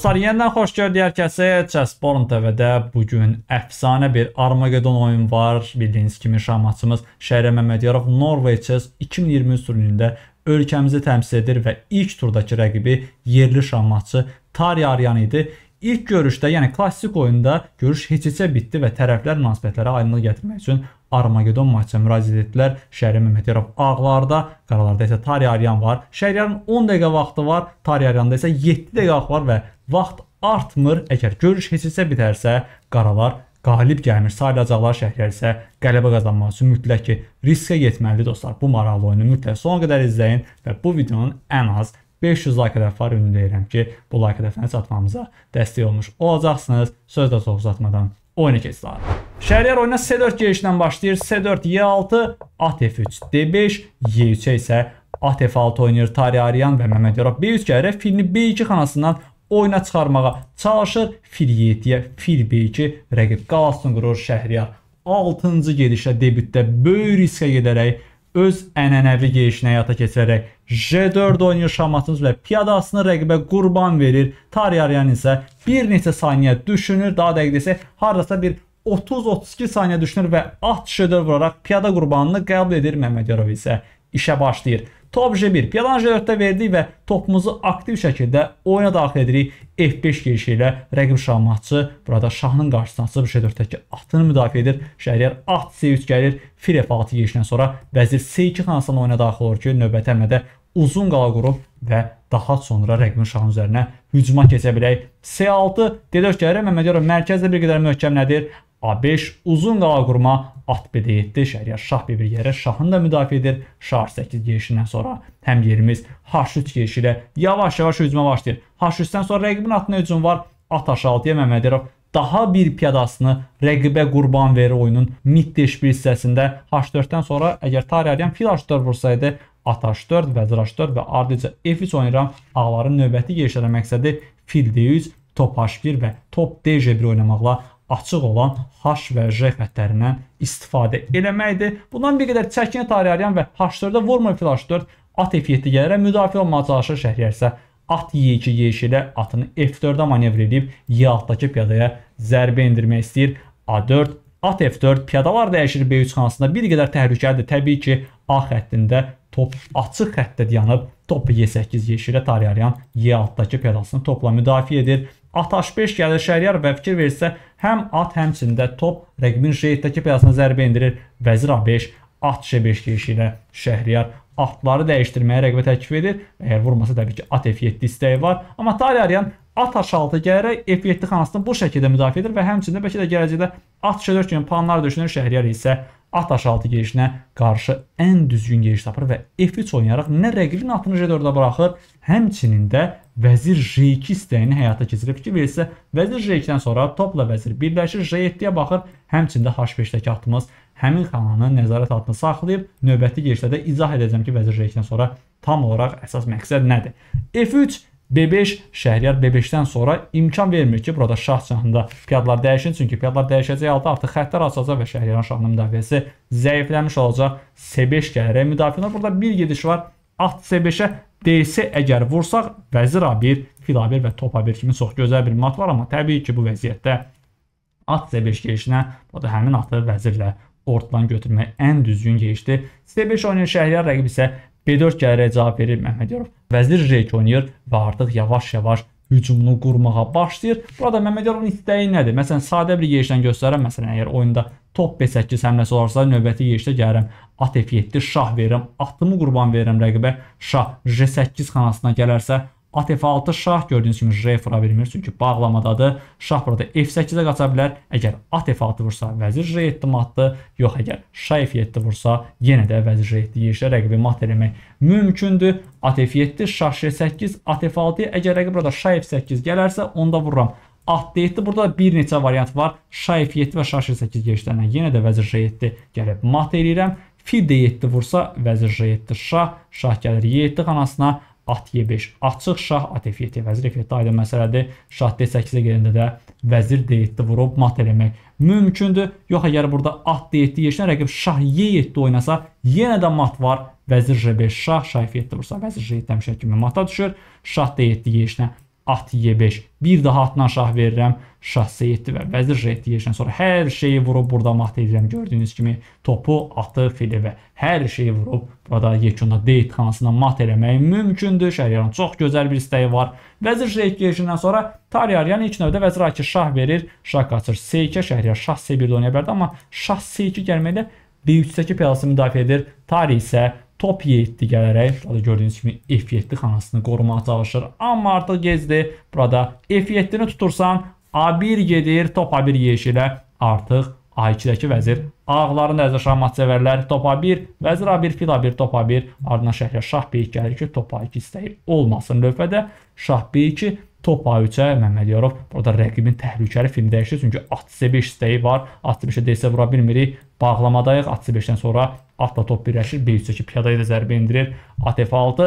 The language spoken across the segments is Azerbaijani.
Dostlar, yenidən xoş gördük hər kəsə. Chessborn TV-də bu gün əfsanə bir Armageddon oyun var. Bildiyiniz kimi şahmatçımız Şəhrə Məmmədyarov Norveç Chess 2023 turnirində ölkəmizi təmsil edir və ilk turdakı rəqibi yerli şahmatçı Tari Aryan idi. İlk görüşdə, yəni klassik oyunda görüş heç-heçə bitdi və tərəflər münasibətlərə aydınlıq gətirmək üçün Armagedon maçına müraciət etdilər. Şəhriyar Məmmədov ağlarda, qaralarda isə Tariyaryan var. Şəhriyarın 10 dəqiqə vaxtı var, Tariyaryanda isə 7 dəqiqə vaxt var və vaxt artmır. Əgər görüş heç isə bitərsə, qaralar qalib gəlmir. Sayılacaqlar şəhərlər isə qələbə qazanmaq üçün mütləq ki, riskə getməlidir dostlar. Bu maraqlı oyunu mütləq sona qədər izləyin və bu videonun ən az 500 like hədəfi var. Ümid edirəm ki, bu like hədəfinə çatmamıza dəstək olmuş olacaqsınız. Söz də çox uzatmadan oyuna keçsək. Şəriyar oyuna C4 gedişlə başlayır. C4, E6, at F3, D5, Y3 isə at F6 oynayır Tari Aryan və Məmməd Yarab B3 gələrək filini B2 xanasından oyuna çıxarmağa çalışır. Fil Y7-yə, fil B2 rəqib qalasını qurur Şəhriyar. 6-cı gedişlə debütdə böyük riskə gedərək öz ənənəvi gedişini həyata keçirərək J4 oynayır şahmatımız və piyadasını rəqibə qurban verir. Tari Aryan isə bir neçə saniyə düşünür, daha dəqiq desək, haradasa bir 30-32 saniyə düşünür və at şödör vuraraq piyada qurbanını qəbul edir Məmmədyarov isə işə başlayır. Top J1 piyadan J4-də verdik və topumuzu aktiv şəkildə oyuna daxil edirik. F5 girişi ilə rəqib şahmatçı burada şahının qarşısına açıb J4-dəki atını müdafiə edir. Şəhriyar at C3 gəlir. Fil F6 girişindən sonra vəzir C2 xanasından oyuna daxil olur ki, növbəti əmrədə uzun qala qurub və daha sonra rəqibin şahının üzərinə hücuma keçə bilək. C6 D4 gəlir. Məmmədyarov mərkəzdə bir qədər möhkəmlədir. A5 uzun qala qurma at B7 şəriyə şah B1 yerə şahını da müdafiə edir. Şah 8 girişindən sonra həm yerimiz H3 girişi ilə yavaş-yavaş hücuma başlayır. H3-dən sonra rəqibin atına hücum var. At H6-ya Məmmədərov daha bir piyadasını rəqibə qurban verir oyunun mid H1 hissəsində. H4-dən sonra əgər Tariyaryan fil H4 vursaydı, at H4, vəzir H4 və ardıca F3 oynayıram. Ağların növbəti gəlişlərə məqsədi fil D3, top H1 və top DG1 oynamaqla açıq olan H və J xəttlərindən istifadə eləməkdir. Bundan bir qədər çəkini Tariyaryan və H4-də vurmur flash 4 at F7 gələrək müdafiə olmağa çalışır Şəhriyar isə at Y2 yeşilə atını F4-də manevr edib Y6-dakı piyadaya zərbə endirmək istəyir. A4 At F4, piyadalar dəyişir B3 xanasında bir qədər təhlükəlidir. Təbii ki, A xəttində top açıq xəttdə dayanıb, topu Y8 yeşilə tarayaryan Y6-dakı piyadasını topla müdafiə edir. At H5 gəlir Şəhriyar və fikir versə, həm at həmçində top rəqibin J7-dəki piyadasına zərbə endirir. Vəzir A5, at C5 yeşilə Şəhriyar atları dəyişdirməyə rəqibə təklif edir. Əgər vurmasa təbii ki, at F7 istəyi var. Amma Tariyaryan at H6 gələrək F7 xanasını bu şəkildə müdafiə edir və həmçində bəlkə də gələcəkdə at H4 kimi planlar düşünür Şəhriyar isə at H6 girişinə qarşı ən düzgün giriş tapır və F3 oynayaraq nə rəqibin atını J4-ə buraxır, həmçinin də vəzir J2 istəyini həyata keçirib ki, versə vəzir J2-dən sonra topla vəzir birləşir, J7-yə baxır, həmçində H5-dəki atımız həmin xananı nəzarət altında saxlayıb növbəti girişdə də izah edəcəm ki, vəzir J2-dən sonra tam olaraq əsas məqsəd nədir. F3 B5 Şəhriyar B5-dən sonra imkan vermir ki, burada şah şahında piyadlar dəyişin. Çünki piyadlar dəyişəcəyi halda artıq xəttlər açılacaq və Şəhriyarın şahının müdafiəsi zəifləmiş olacaq. C5 gəlir müdafiəsinə. Burada bir gediş var. At C5-ə DS əgər vursaq, vəzir A1, fil A1 və top A1 kimi çox gözəl bir mat var. Amma təbii ki, bu vəziyyətdə at C5 gedişinə burada həmin atı vəzirlə ortadan götürmək ən düzgün gedişdir. C5 oynayan Şəhriyar rəqib isə B4 gəlirək cavab verir Məhmədyarov. Vəzir reyk oynayır və artıq yavaş-yavaş hücumunu qurmağa başlayır. Burada Məhmədyarovun istəyi nədir? Məsələn, sadə bir yerişdən göstərəm. Məsələn, əgər oyunda top B8 həmləsi olarsa, növbəti yerişdə gəlirəm. At F7 şah verirəm, atımı qurban verirəm rəqibə. Şah J8 xanasına gələrsə, At F6 şah gördüyünüz kimi J vura bilmir çünki bağlamadadır. Şah burada F8-ə qaça bilər. Əgər at F6 vursa vəzir J7 matdır. Yox, əgər şah F7 vursa yenə də vəzir J7 yerişə rəqibi mat eləmək mümkündür. At F7, şah J8, at F6. Əgər rəqib burada şah F8 gələrsə, onda vururam. At D7 burada bir neçə variant var. Şah F7 və şah J8 yerişlərindən yenə də vəzir J7 gəlib mat eləyirəm. Fil D7 vursa vəzir J7 şah, şah gəlir Y7 xanasına at y5. Açıq şah at f7 vəzir f7 aydın məsələdir. Şah d8-ə gedəndə də vəzir d7 vurub mat eləmək mümkündür. Yox əgər burada at d7 yeşinə rəqib şah y7 oynasa, yenə də mat var. Vəzir j5 şah, şah f7 vursa, vəzir j7 həmişə kimi mata düşür. Şah d7 yeşinə at y5. Bir daha atdan şah verirəm, şah c7 və vəzir c7 yerişdən sonra hər şeyi vurub burada mat edirəm. Gördüyünüz kimi topu, atı, fili və hər şeyi vurub burada yekunda d xanasına mat eləmək mümkündür. Şəhriyarın çox gözəl bir istəyi var. Vəzir c7 yerişindən sonra Tariyaryan yəni ilk növbədə vəzir a2 şah verir, şah qaçır c2, Şəhriyar şah c1-də oynaya bilərdi, amma şah c2 gəlməklə D3-dəki piyadasını müdafiə edir. Tari isə top 7 gələrək burada gördüyünüz kimi F7 xanasını qorumağa çalışır. Amma artıq gecdir. Burada F7-ni tutursan A1 gedir, top A1 yeşilə artıq A2-dəki vəzir ağların əzə şah matsevərlər top A1, vəzir A1, fil A1, top A1, ardından şəhlə şah B2 gəlir ki, top A2 istəyi olmasın lövhədə. Şah B2, top A3-ə Məmmədiyarov burada rəqibin təhlükəli film dəyişdi, çünki at C5 istəyi var, at C5-ə deyilsə vura bilmirik, bağlamadayıq, at C5-dən sonra atla top birləşir, B3-dəki piyadaya da zərbə indirir, at F6,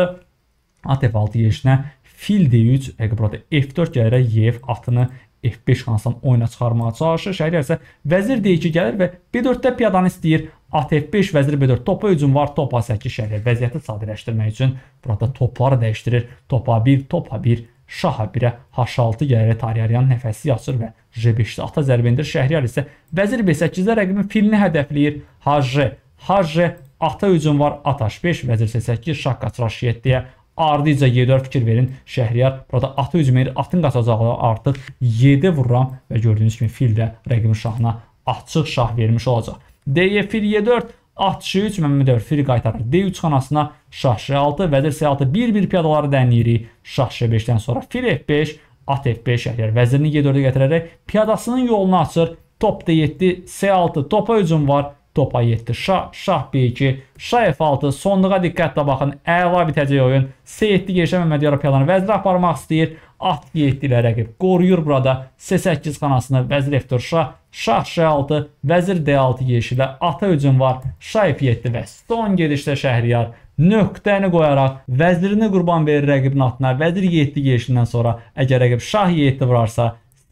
at F6 yeşinə fil D3, əqib burada F4 gələrək YF atını F5 xansdan oyuna çıxarmağa çalışır. Şəhər isə vəzir deyir ki, gəlir və B4-də piyadanı istəyir. At F5, vəzir B4, topa hücum var, topa 8 şəhər. Vəziyyəti sadələşdirmək üçün burada topları dəyişdirir. Topa 1, topa 1, şaha 1-ə, H6 gələrək Tariyaryanın nəfəsi açır və J5-də ata zərbə indir. Şəhriyar isə vəzir B8-də rəqibin filini hədəfləyir. HJ, HJ, ata hücum var, at H5, vəzir C8, şah qaçır H7-yə, Ardıca 7 fikir verin. Şəhriyar burada atı üzməyir. Atın qaçacağı artıq 7 vururam və gördüyünüz kimi fil də rəqibin şahına açıq şah vermiş olacaq. D7 fil E4 At C3 Məmməd 4 fil qaytarır. D3 xanasına şah C6, vəzir C6 bir-bir piyadaları dənləyirik. Şah C5-dən sonra fil F5, at F5 şəhriyar vəzirini G4-ə gətirərək piyadasının yolunu açır. Top D7, C6 topa hücum var topa yetdi. Şah, şah B2, şah F6, sonluğa diqqətlə baxın, əla bitəcək oyun. C7 Gerşə Məmmədiyarov planı vəzir aparmaq istəyir, at G7 ilə rəqib qoruyur burada C8 xanasını vəzir F4 şah, şah Ş6, vəzir D6 yeşilə, ata hücum var, şah F7 və son gedişdə Şəhriyar nöqtəni qoyaraq vəzirini qurban verir rəqibin atına. Vəzir 7 yeşindən sonra əgər rəqib şah 7 vurarsa,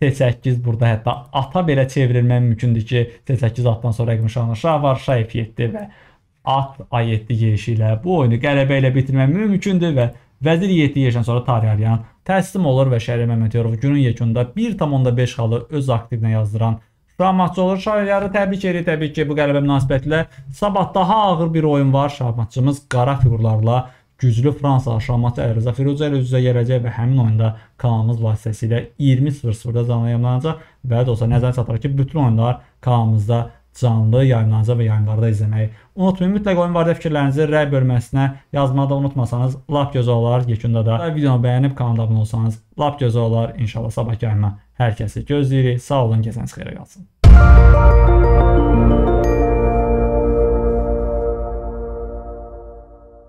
C8 burada hətta ata belə çevrilmək mümkündür ki, C8 atdan sonra rəqim şahına şah var, şah F7 və at A7 yeşi ilə bu oyunu qələbə ilə bitirmək mümkündür və vəzir 7 yeşdən sonra Targaryan təslim olur və Şəhriyar Məmmədov günün yekununda 1.5 xalı öz aktivinə yazdıran şahmatçı olur. Şahyarı təbrik edirik. Təbii ki, bu qələbə münasibətlə sabah daha ağır bir oyun var. Şahmatçımız qara fiqurlarla güclü Fransa aşaması ərizə Firuzə ilə üz-üzə gələcək və həmin oyunda kanalımız vasitəsilə 20:00-da canlı yayımlanacaq və dostlar nəzərə çatdırın ki, bütün oyunlar kanalımızda canlı yayımlanacaq və yayımlarda izləməyi unutmayın. Mütləq oyun barədə fikirlərinizi rəy bölməsinə yazmağı da unutmasanız lap gözəl olar. Yekunda da videonu bəyənib kanala abunə olsanız lap gözəl olar. İnşallah sabah gəlmə hər kəsi gözləyirik. Sağ olun, gecəniz xeyrə qalsın.